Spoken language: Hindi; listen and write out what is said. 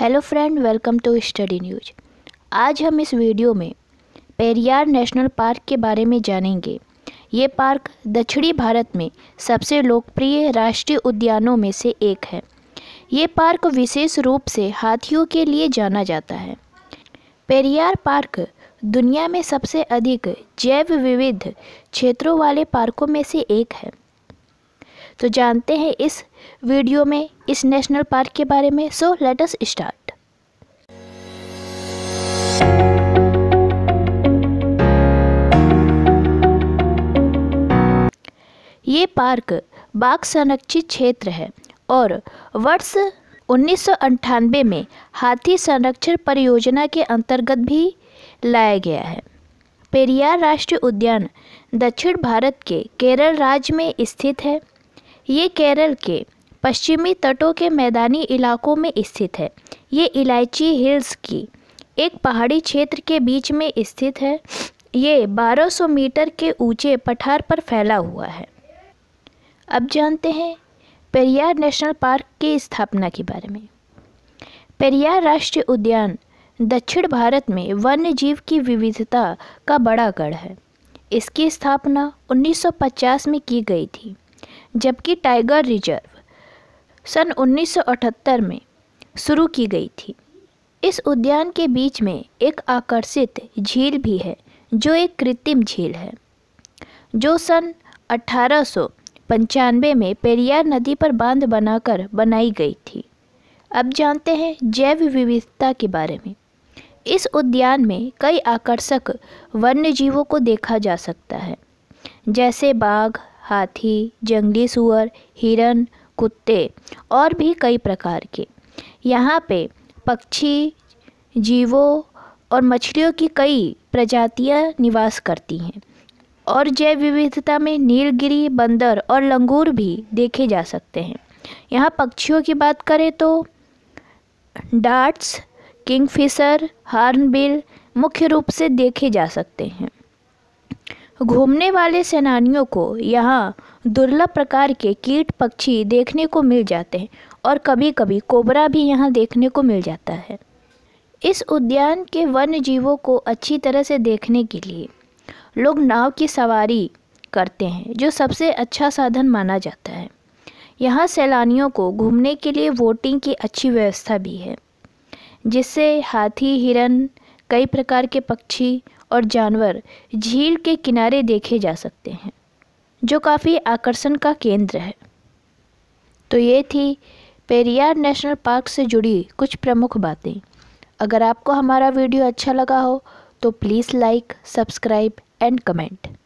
hello friend welcome to study news आज हम इस वीडियो में पेरियार नेशनल पार्क के बारे में जानेंगे ये पार्क दक्षिणी भारत में सबसे लोकप्रिय राष्ट्रीय उद्यानों में से एक है ये पार्क विशेष रूप से हाथियों के लिए जाना जाता है पेरियार पार्क दुनिया में सबसे अधिक जैव विविध क्षेत्रों वाले पार्कों में से एक है तो जानते हैं इस वीडियो में इस नेशनल पार्क के बारे में सो लेट अस स्टार्ट ये पार्क बाघ संरक्षित क्षेत्र है और वर्ष उन्नीस में हाथी संरक्षण परियोजना के अंतर्गत भी लाया गया है पेरियार राष्ट्रीय उद्यान दक्षिण भारत के केरल राज्य में स्थित है ये केरल के पश्चिमी तटों के मैदानी इलाकों में स्थित है ये इलायची हिल्स की एक पहाड़ी क्षेत्र के बीच में स्थित है ये 1200 मीटर के ऊंचे पठार पर फैला हुआ है अब जानते हैं पेरियार नेशनल पार्क की स्थापना के बारे में पेरियार राष्ट्रीय उद्यान दक्षिण भारत में वन्य जीव की विविधता का बड़ा गढ़ है इसकी स्थापना 1950 में की गई थी जबकि टाइगर रिजर्व सन 1978 में शुरू की गई थी इस उद्यान के बीच में एक आकर्षित झील भी है जो एक कृत्रिम झील है जो सन अठारह पंचानवे में पेरियार नदी पर बांध बनाकर बनाई गई थी अब जानते हैं जैव विविधता के बारे में इस उद्यान में कई आकर्षक वन्य जीवों को देखा जा सकता है जैसे बाघ हाथी जंगली सुअर हिरण कुत्ते और भी कई प्रकार के यहाँ पे पक्षी जीवों और मछलियों की कई प्रजातियाँ निवास करती हैं और जैव विविधता में नीलगिरी बंदर और लंगूर भी देखे जा सकते हैं यहाँ पक्षियों की बात करें तो डार्ट्स किंगफिशर हार्नबिल मुख्य रूप से देखे जा सकते हैं घूमने वाले सैलानियों को यहाँ दुर्लभ प्रकार के कीट पक्षी देखने को मिल जाते हैं और कभी कभी कोबरा भी यहाँ देखने को मिल जाता है इस उद्यान के वन्य जीवों को अच्छी तरह से देखने के लिए लोग नाव की सवारी करते हैं जो सबसे अच्छा साधन माना जाता है यहाँ सैलानियों को घूमने के लिए वोटिंग की अच्छी व्यवस्था भी है जिससे हाथी हिरन कई प्रकार के पक्षी और जानवर झील के किनारे देखे जा सकते हैं जो काफ़ी आकर्षण का केंद्र है तो ये थी पेरियार नेशनल पार्क से जुड़ी कुछ प्रमुख बातें अगर आपको हमारा वीडियो अच्छा लगा हो तो please like subscribe and comment